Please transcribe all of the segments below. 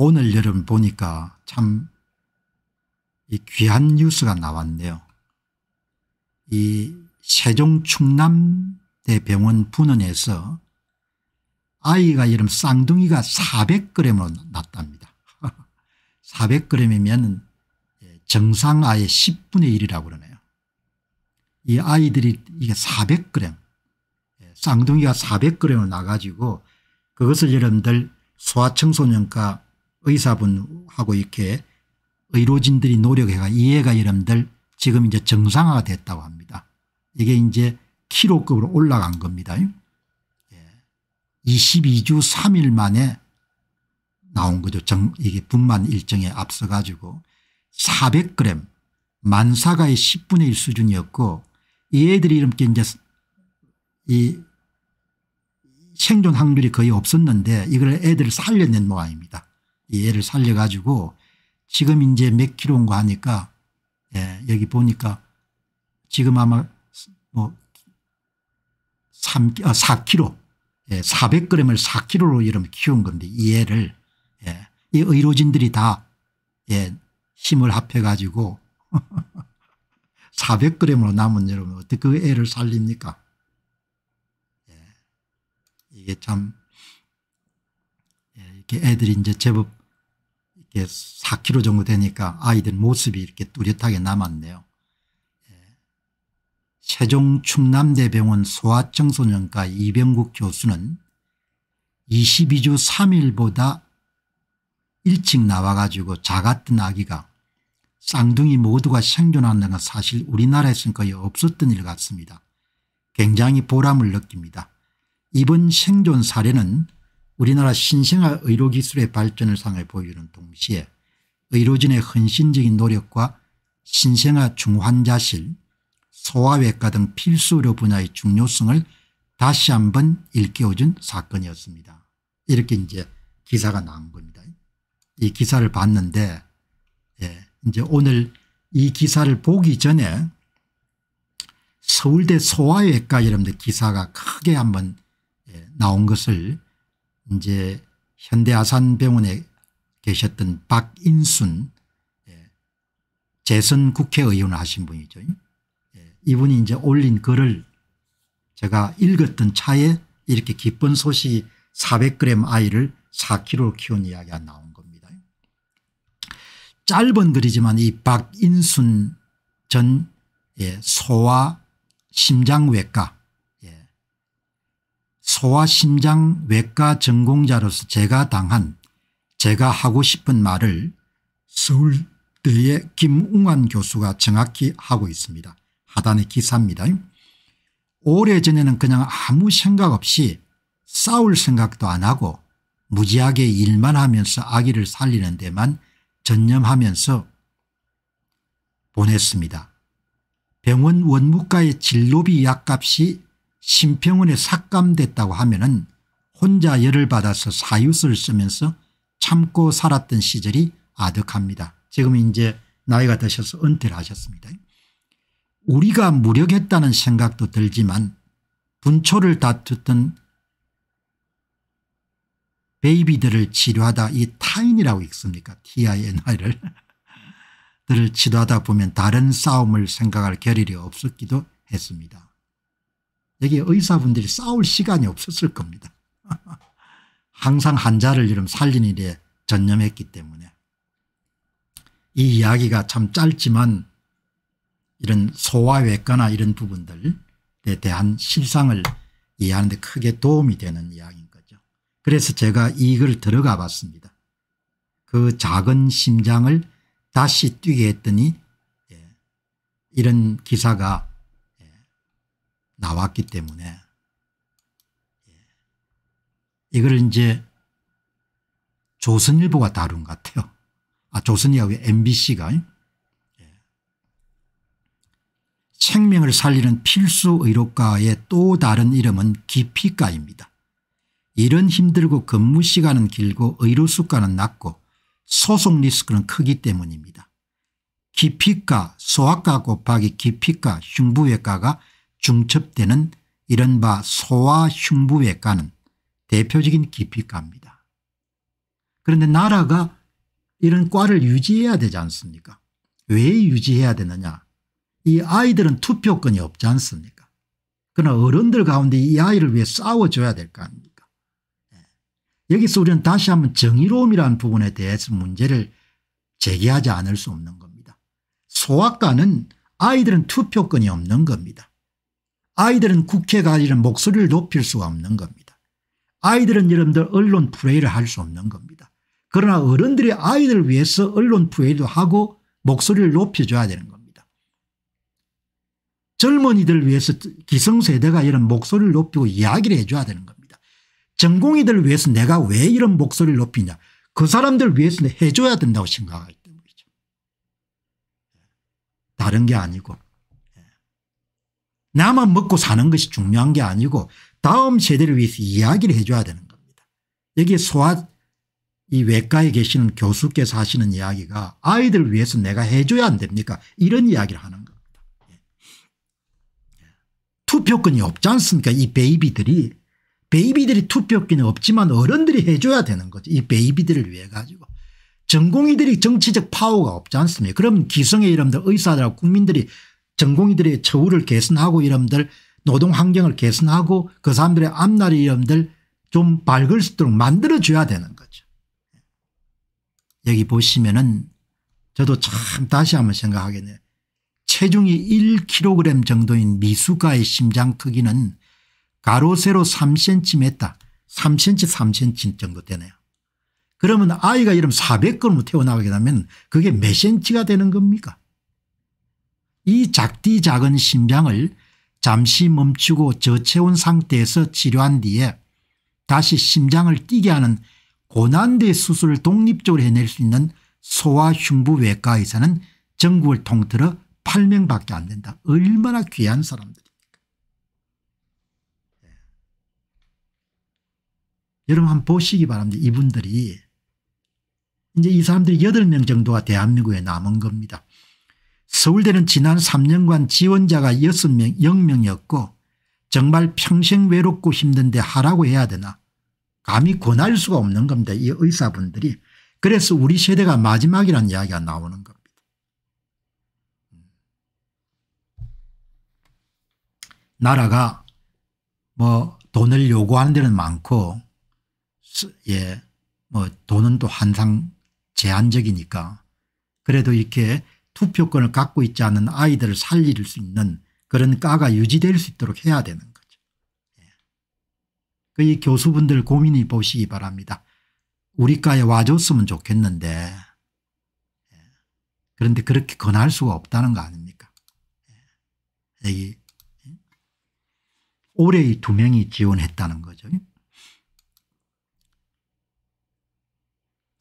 오늘 여러분 보니까 참 이 귀한 뉴스가 나왔네요. 이 세종 충남대병원 분원에서 아이가 이름 쌍둥이가 400g으로 났답니다. 400g이면 정상 아의 10분의 1이라고 그러네요. 이 아이들이 이게 400g 쌍둥이가 400g을 나가지고 그것을 여러분들 소아청소년과 의사분하고 이렇게 의료진들이 노력해가 이해가 여러분들 지금 이제 정상화가 됐다고 합니다. 이게 이제 키로급으로 올라간 겁니다. 22주 예. 3일 만에 나온 거죠. 정, 이게 분만 일정에 앞서 가지고 400g 만사가의 10분의 1 수준이었고 얘들이 이렇게 이제 이 생존 확률이 거의 없었는데 이걸 애들 살려낸 모양입니다. 이 애를 살려가지고 지금 이제 몇 킬로인가 하니까 예, 여기 보니까 지금 아마 뭐 3, 아, 4kg, 예, 400g을 4kg로 이러면 키운 건데 이 애를 예, 이 의료진들이 다 예, 힘을 합해가지고 400g으로 남은 여러분 어떻게 그 애를 살립니까? 예, 이게 참 예, 이렇게 애들이 이제 제법 4kg 예, 정도 되니까 아이들 모습이 이렇게 뚜렷하게 남았네요. 세종 예. 충남대병원 소아청소년과 이병국 교수는 22주 3일보다 일찍 나와가지고 작았던 아기가 쌍둥이 모두가 생존한다는 건 사실 우리나라에서는 거의 없었던 일 같습니다. 굉장히 보람을 느낍니다. 이번 생존 사례는 우리나라 신생아 의료기술의 발전을 상해보이는 동시에 의료진의 헌신적인 노력과 신생아 중환자실 소아외과 등 필수 의료 분야의 중요성을 다시 한번 일깨워준 사건이었습니다. 이렇게 이제 기사가 나온 겁니다. 이 기사를 봤는데 예, 이제 오늘 이 기사를 보기 전에 서울대 소아외과 여러분들 기사가 크게 한번 예, 나온 것을 이제 현대아산병원에 계셨던 박인순 예, 재선 국회의원을 하신 분이죠. 예, 이분이 이제 올린 글을 제가 읽었던 차에 이렇게 기쁜 소식이 400g 아이를 4kg로 키운 이야기가 나온 겁니다. 짧은 글이지만 이 박인순 전 예, 소아 심장외과 소아 심장 외과 전공자로서 제가 당한 제가 하고 싶은 말을 서울대의 김웅환 교수가 정확히 하고 있습니다. 하단의 기사입니다. 오래전에는 그냥 아무 생각 없이 싸울 생각도 안 하고 무지하게 일만 하면서 아기를 살리는 데만 전념하면서 보냈습니다. 병원 원무과의 진료비 약값이 심평원에 삭감됐다고 하면은 혼자 열을 받아서 사유서를 쓰면서 참고 살았던 시절이 아득합니다. 지금 이제 나이가 드셔서 은퇴를 하셨습니다. 우리가 무력했다는 생각도 들지만 분초를 다투던 베이비들을 치료하다 이 타인이라고 읽습니까 TINI를 들을 치료하다 보면 다른 싸움을 생각할 결의이 없었기도 했습니다. 여기 의사분들이 싸울 시간이 없었을 겁니다. 항상 환자를 이름 살린 일에 전념했기 때문에 이 이야기가 참 짧지만 이런 소화 외과나 이런 부분들에 대한 실상을 이해하는 데 크게 도움이 되는 이야기인 거죠. 그래서 제가 이걸 들어가 봤습니다. 그 작은 심장을 다시 뛰게 했더니 예, 이런 기사가 나왔기 때문에 예. 이걸 이제 조선일보가 다룬 것 같아요. 아 조선이 아니 mbc가 생명을 살리는 필수 의료과의 또 다른 이름은 기피과입니다. 일은 힘들고 근무 시간은 길고 의료 수가는 낮고 소송 리스크는 크기 때문입니다. 기피과, 소아과 곱하기 기피과, 흉부외과가 중첩되는 이른바 소아 흉부외과는 대표적인 기피과입니다. 그런데 나라가 이런 과를 유지해야 되지 않습니까 왜 유지해야 되느냐 이 아이들은 투표권이 없지 않습니까 그러나 어른들 가운데 이 아이를 위해 싸워줘야 될 거 아닙니까 예. 여기서 우리는 다시 한번 정의로움이라는 부분에 대해서 문제를 제기하지 않을 수 없는 겁니다. 소아과는 아이들은 투표권이 없는 겁니다. 아이들은 국회가 이런 목소리를 높일 수가 없는 겁니다. 아이들은 여러분들 언론 플레이를 할 수 없는 겁니다. 그러나 어른들이 아이들을 위해서 언론 플레이도 하고 목소리를 높여줘야 되는 겁니다. 젊은이들을 위해서 기성세대가 이런 목소리를 높이고 이야기를 해줘야 되는 겁니다. 전공이들을 위해서 내가 왜 이런 목소리를 높이냐 그사람들 위해서 해줘야 된다고 생각하기 때문이죠. 다른 게 아니고 나만 먹고 사는 것이 중요한 게 아니고 다음 세대를 위해서 이야기를 해 줘야 되는 겁니다. 여기 소아 이 외과에 계시는 교수께서 하시는 이야기가 아이들 위해서 내가 해 줘야 안 됩니까 이런 이야기를 하는 겁니다. 투표권이 없지 않습니까 이 베이비들이. 베이비들이 투표권이 없지만 어른들이 해줘야 되는 거죠. 이 베이비들을 위해 가지고. 전공의들이 정치적 파워가 없지 않습니까 그럼 기성의 이름들 의사들하고 국민들이 전공의들의 처우를 개선하고 이놈들 노동 환경을 개선하고 그 사람들의 앞날이 이놈들 좀 밝을 수 있도록 만들어줘야 되는 거죠. 여기 보시면은 저도 참 다시 한번 생각하겠네요. 체중이 1kg 정도인 미숙아의 심장 크기는 가로 세로 3cm, 3cm, 3cm 정도 되네요. 그러면 아이가 이름 400g을 태어나게 되면 그게 몇 cm가 되는 겁니까? 이 작디 작은 심장을 잠시 멈추고 저체온 상태에서 치료한 뒤에 다시 심장을 뛰게 하는 고난대 수술을 독립적으로 해낼 수 있는 소아 흉부외과 의사는 전국을 통틀어 8명밖에 안 된다. 얼마나 귀한 사람들입니까. 예. 여러분 한번 보시기 바랍니다. 이분들이 이제 이 사람들이 8명 정도가 대한민국에 남은 겁니다. 서울대는 지난 3년간 지원자가 6명, 0명이었고 정말 평생 외롭고 힘든데 하라고 해야 되나 감히 권할 수가 없는 겁니다. 이 의사분들이. 그래서 우리 세대가 마지막이라는 이야기가 나오는 겁니다. 음. 나라가 뭐 돈을 요구하는 데는 많고 예, 뭐 돈은 또 항상 제한적이니까 그래도 이렇게 투표권을 갖고 있지 않은 아이들을 살릴 수 있는 그런 까가 유지될 수 있도록 해야 되는 거죠. 예. 그이 교수분들 고민해 보시기 바랍니다. 우리 과에 와줬으면 좋겠는데 예. 그런데 그렇게 권할 수가 없다는 거 아닙니까? 예. 여기 올해 두 명이 지원했다는 거죠.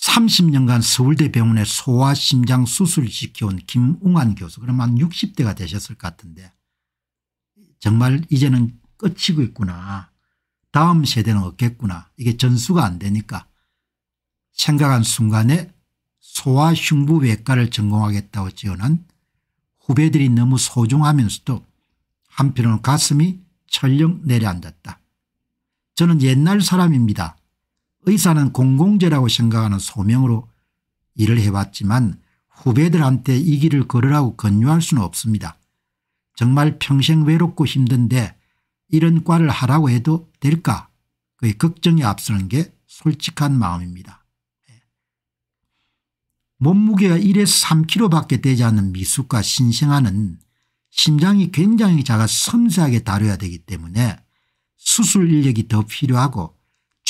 30년간 서울대병원에 소아심장 수술 지켜온 김웅환 교수 그럼 한 60대가 되셨을 것 같은데 정말 이제는 끝이고 있구나. 다음 세대는 없겠구나. 이게 전수가 안 되니까 생각한 순간에 소아흉부외과를 전공하겠다고 지원한 후배들이 너무 소중하면서도 한편으로 가슴이 철렁 내려앉았다. 저는 옛날 사람입니다. 의사는 공공재라고 생각하는 소명으로 일을 해왔지만 후배들한테 이 길을 걸으라고 권유할 수는 없습니다. 정말 평생 외롭고 힘든데 이런 과를 하라고 해도 될까 그의 걱정이 앞서는 게 솔직한 마음입니다. 예. 몸무게가 1에서 3kg밖에 되지 않는 미숙과 신생아는 심장이 굉장히 작아 섬세하게 다뤄야 되기 때문에 수술 인력이 더 필요하고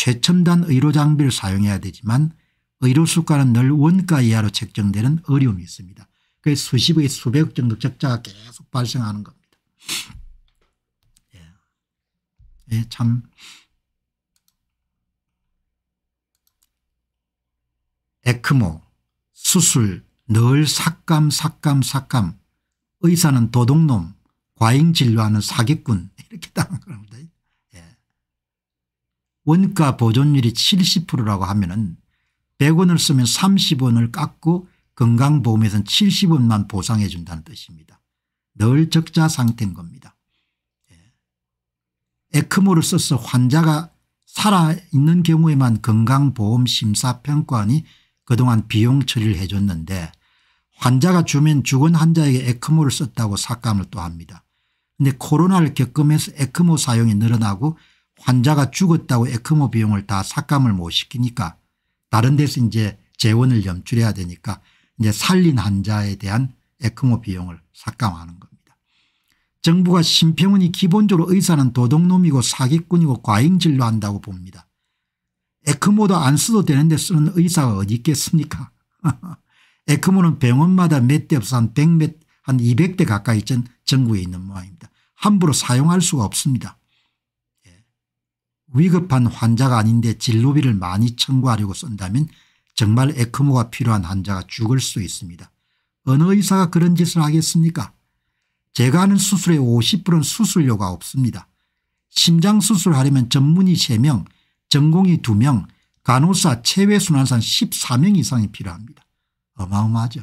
최첨단 의료 장비를 사용해야 되지만 의료 수가는 늘 원가 이하로 책정되는 어려움이 있습니다. 그 수십의 수백억 정도 적자가 계속 발생하는 겁니다. 예. 예, 참 에크모 수술 늘 삭감 삭감 삭감 의사는 도둑놈 과잉 진료하는 사기꾼 이렇게 당한 겁니다. 원가 보존율이 70%라고 하면 은 100원을 쓰면 30원을 깎고 건강보험에서는 70원만 보상해 준다는 뜻입니다. 늘 적자 상태인 겁니다. 예. 에크모를 써서 환자가 살아있는 경우에만 건강보험심사평가원이 그동안 비용 처리를 해줬는데 환자가 주면 죽은 환자에게 에크모를 썼다고 삭감을 또 합니다. 근데 코로나를 겪으면서 에크모 사용이 늘어나고 환자가 죽었다고 에크모 비용을 다 삭감을 못 시키니까 다른 데서 이제 재원을 염출해야 되니까 이제 살린 환자에 대한 에크모 비용을 삭감하는 겁니다. 정부가 심평원이 기본적으로 의사는 도둑놈이고 사기꾼이고 과잉진료 한다고 봅니다. 에크모도 안 써도 되는데 쓰는 의사가 어디 있겠습니까 에크모는 병원마다 몇 대 없어 한 100몇 한 200대 가까이 전국에 있는 모양입니다. 함부로 사용할 수가 없습니다. 위급한 환자가 아닌데 진료비를 많이 청구하려고 쓴다면 정말 에크모가 필요한 환자가 죽을 수 있습니다. 어느 의사가 그런 짓을 하겠습니까? 제가 하는 수술의 50%는 수술료가 없습니다. 심장 수술하려면 전문의 3명, 전공의 2명, 간호사 체외순환상 14명 이상이 필요합니다. 어마어마하죠.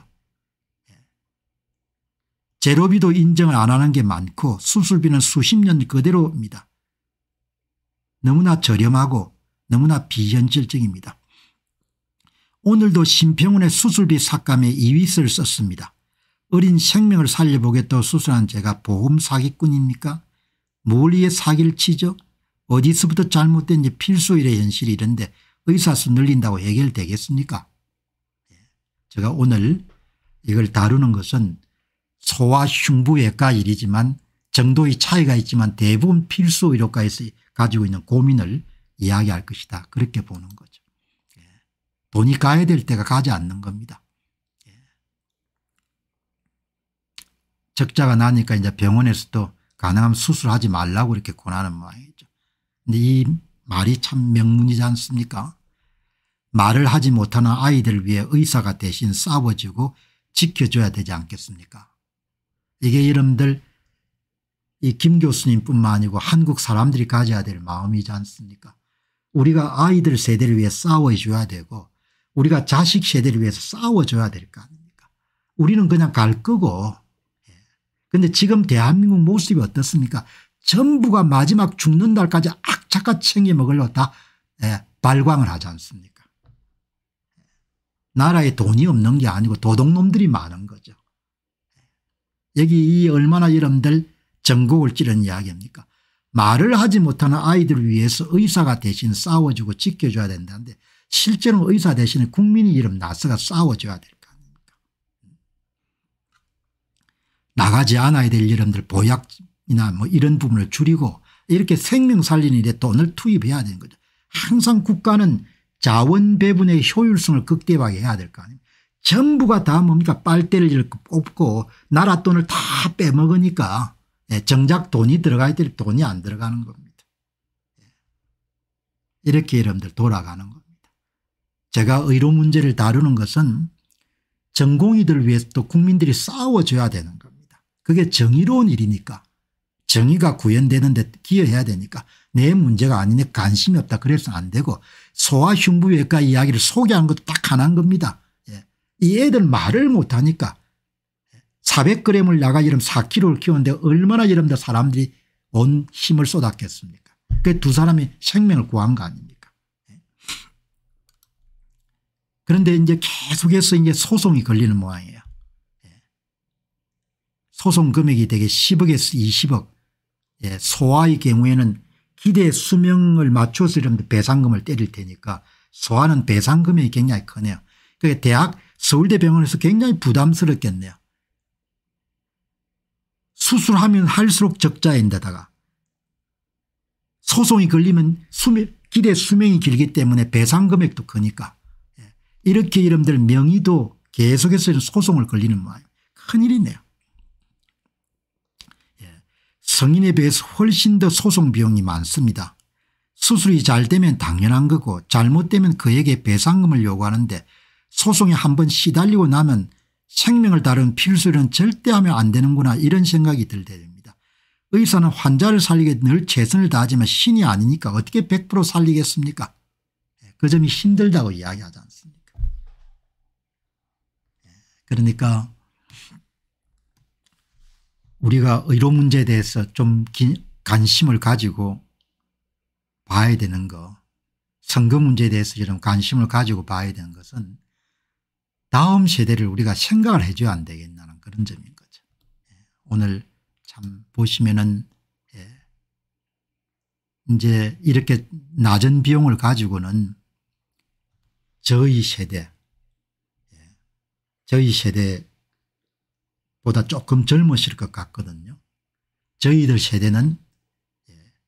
재료비도 예. 인정을 안 하는 게 많고 수술비는 수십 년 그대로입니다. 너무나 저렴하고 너무나 비현실적입니다. 오늘도 심평원의 수술비 삭감에 이윗을 썼습니다. 어린 생명을 살려보겠다고 수술한 제가 보험 사기꾼입니까? 뭘 위해 사기를 치죠? 어디서부터 잘못된지 필수일의 현실이 이런데 의사수 늘린다고 해결되겠습니까? 예, 제가 오늘 이걸 다루는 것은 소와 흉부외과 일이지만 정도의 차이가 있지만 대부분 필수의료과에서 가지고 있는 고민을 이야기할 것이다. 그렇게 보는 거죠. 예. 돈이 가야 될 때가 가지 않는 겁니다. 예. 적자가 나니까 이제 병원에서도 가능하면 수술하지 말라고 이렇게 권하는 모양이죠. 근데 이 말이 참 명문이지 않습니까? 말을 하지 못하는 아이들을 위해 의사가 대신 싸워주고 지켜줘야 되지 않겠습니까? 이게 이름들 이김 교수님뿐만 아니고 한국 사람들이 가져야 될 마음이지 않습니까 우리가 아이들 세대를 위해 싸워줘야 되고 우리가 자식 세대를 위해서 싸워줘야 될 거 아닙니까 우리는 그냥 갈 거고 그런데 예. 지금 대한민국 모습이 어떻습니까 전부가 마지막 죽는 날까지 악착같 챙겨 먹으려고 다 예, 발광을 하지 않습니까 나라에 돈이 없는 게 아니고 도둑놈들이 많은 거죠. 예. 여기 이 얼마나 여러분들 전국을 찌른 이야기입니까 말을 하지 못하는 아이들을 위해서 의사가 대신 싸워주고 지켜줘야 된다는데 실제로 의사 대신에 국민의 이름 나서가 싸워줘야 될 거 아닙니까 나가지 않아야 될 이름들 보약이나 뭐 이런 부분을 줄이고 이렇게 생명 살리는 일에 돈을 투입해야 되는 거죠. 항상 국가는 자원 배분의 효율성을 극대화 해야 될 거 아닙니까 전부가 다 뭡니까 빨대를 뽑고 나라 돈을 다 빼먹으니까 예, 정작 돈이 들어가야 될 돈이 안 들어가는 겁니다. 예. 이렇게 여러분들 돌아가는 겁니다. 제가 의료 문제를 다루는 것은 전공의들 위해서 또 국민들이 싸워줘야 되는 겁니다. 그게 정의로운 일이니까 정의가 구현되는데 기여해야 되니까 내 문제가 아니니 관심이 없다 그래서 안 되고 소아흉부외과 이야기를 소개하는 것도 딱 하나인 겁니다. 예. 이 애들 말을 못하니까 400g을 야가지름 4kg를 키우는데 얼마나 여러분들 사람들이 온 힘을 쏟았겠습니까 그 두 사람이 생명을 구한 거 아닙니까 예. 그런데 이제 계속해서 이제 소송이 걸리는 모양이에요 예. 소송 금액이 되게 10억에서 20억 예, 소아의 경우에는 기대 수명을 맞춰서 여러분들 배상금을 때릴 테니까 소아는 배상금이 액 굉장히 크네요. 그게 대학 서울대 병원에서 굉장히 부담스럽겠네요. 수술하면 할수록 적자인데다가 소송이 걸리면 수명, 기대 수명이 길기 때문에 배상 금액도 크니까 예. 이렇게 이름들 명의도 계속해서 소송을 걸리는 모양 큰일이네요. 예. 성인에 비해서 훨씬 더 소송 비용이 많습니다. 수술이 잘 되면 당연한 거고 잘못되면 그에게 배상금을 요구하는데 소송에 한번 시달리고 나면 생명을 다룬 필수는 절대 하면 안 되는구나 이런 생각이 들때 됩니다. 의사는 환자를 살리게 늘 최선을 다하지만 신이 아니니까 어떻게 100% 살리겠습니까 예, 그 점이 힘들다고 이야기하지 않습니까 예, 그러니까 우리가 의료 문제에 대해서 좀 관심을 가지고 봐야 되는 거 선거 문제에 대해서 이런 관심을 가지고 봐야 되는 것은 다음 세대를 우리가 생각을 해줘야 안 되겠나는 그런 점인 거죠. 예, 오늘 참 보시면은 예, 이제 이렇게 낮은 비용을 가지고는 저희 세대 예, 저희 세대보다 조금 젊으실 것 같거든요. 저희들 세대는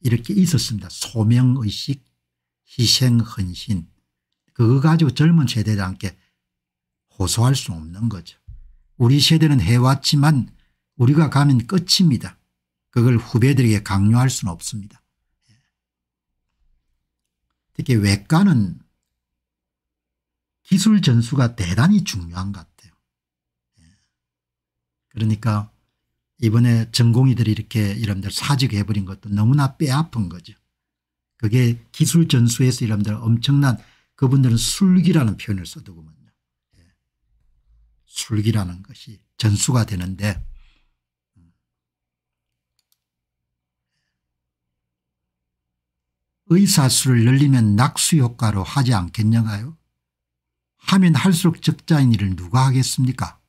이렇게 있었습니다. 소명의식 희생 헌신 그거 가지고 젊은 세대들한테 호소할 수 없는 거죠. 우리 세대는 해왔지만 우리가 가면 끝입니다. 그걸 후배들에게 강요할 수는 없습니다. 예. 특히 외과는 기술 전수가 대단히 중요한 것 같아요. 예. 그러니까 이번에 전공의들이 이렇게 여러분들 사직해버린 것도 너무나 뼈아픈 거죠. 그게 기술 전수에서 여러분들 엄청난 그분들은 술기라는 표현을 써두고만 술기라는 것이 전수가 되는데 의사수를 늘리면 낙수효과로 하지 않겠냐가요? 하면 할수록 적자인 일을 누가 하겠습니까?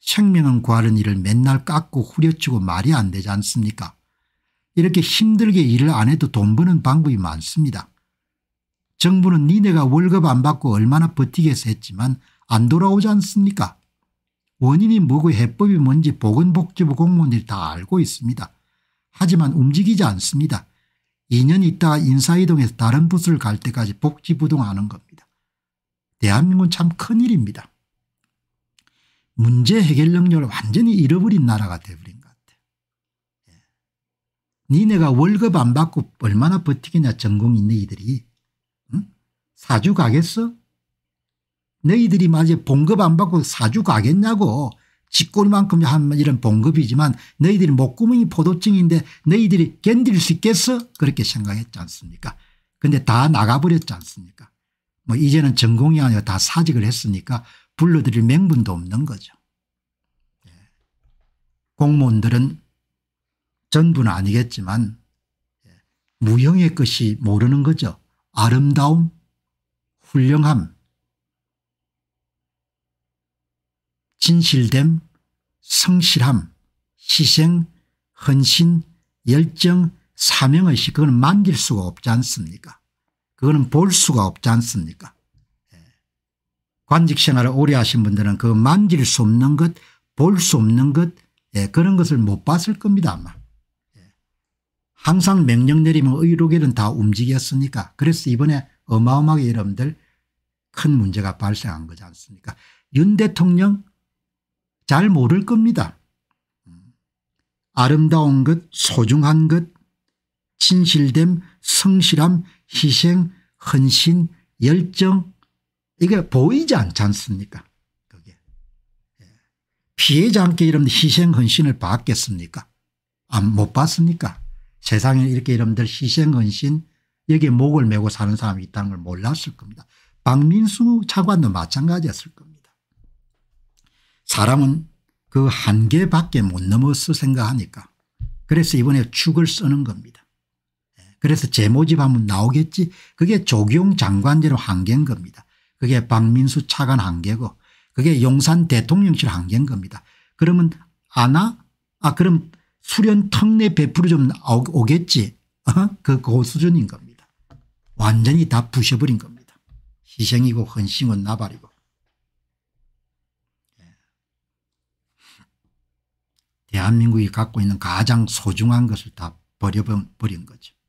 생명은 구하는 일을 맨날 깎고 후려치고 말이 안 되지 않습니까? 이렇게 힘들게 일을 안 해도 돈 버는 방법이 많습니다. 정부는 니네가 월급 안 받고 얼마나 버티겠어 했지만 안 돌아오지 않습니까? 원인이 뭐고 해법이 뭔지 보건복지부 공무원들이 다 알고 있습니다. 하지만 움직이지 않습니다. 2년 있다 인사이동해서 다른 부스를갈 때까지 복지부동하는 겁니다. 대한민국은 참 큰일입니다. 문제 해결 능력을 완전히 잃어버린 나라가 돼버린것 같아요. 예. 니네가 월급 안 받고 얼마나 버티겠냐 전공인 너희들이. 응? 사주 가겠어? 너희들이 마저 봉급 안 받고 사주 가겠냐고 짓골만큼한 이런 봉급이지만 너희들이 목구멍이 포도증인데 너희들이 견딜 수 있겠어 그렇게 생각했지 않습니까 근데 다 나가버렸지 않습니까 뭐 이제는 전공이 아니라 다 사직을 했으니까 불러드릴 명분도 없는 거죠 예. 공무원들은 전부는 아니겠지만 예, 무형의 것이 모르는 거죠 아름다움 훌륭함 진실됨, 성실함, 희생, 헌신, 열정, 사명의식 그건 만질 수가 없지 않습니까 그거는 볼 수가 없지 않습니까 예. 관직 생활을 오래 하신 분들은 그 만질 수 없는 것, 볼 수 없는 것 예, 그런 것을 못 봤을 겁니다 아마. 예. 항상 명령 내리면 의료계는 다 움직였으니까 그래서 이번에 어마어마하게 여러분들 큰 문제가 발생한 거지 않습니까 윤 대통령 잘 모를 겁니다. 아름다운 것, 소중한 것, 진실됨, 성실함, 희생, 헌신, 열정 이게 보이지 않지 않습니까 그게. 예. 피해자 않게 이런 희생 헌신을 봤겠습니까 아, 못 봤습니까 세상에 이렇게 이러들 희생 헌신 여기에 목을 메고 사는 사람이 있다는 걸 몰랐을 겁니다. 박민수 차관도 마찬가지였을 겁니다. 사람은 그 한계밖에 못 넘어서 생각하니까 그래서 이번에 축을 쓰는 겁니다. 예, 그래서 제모집하면 나오겠지 그게 조경 장관제로 한계인 겁니다. 그게 박민수 차관 한계고 그게 용산 대통령실 한계인 겁니다. 그러면 아나? 아 그럼 수련 턱내 베프로 좀 오겠지 어? 그, 그 수준인 겁니다. 완전히 다 부셔버린 겁니다. 희생이고 헌신은 나발이고 대한민국이 갖고 있는 가장 소중한 것을 다 버려버린 거죠.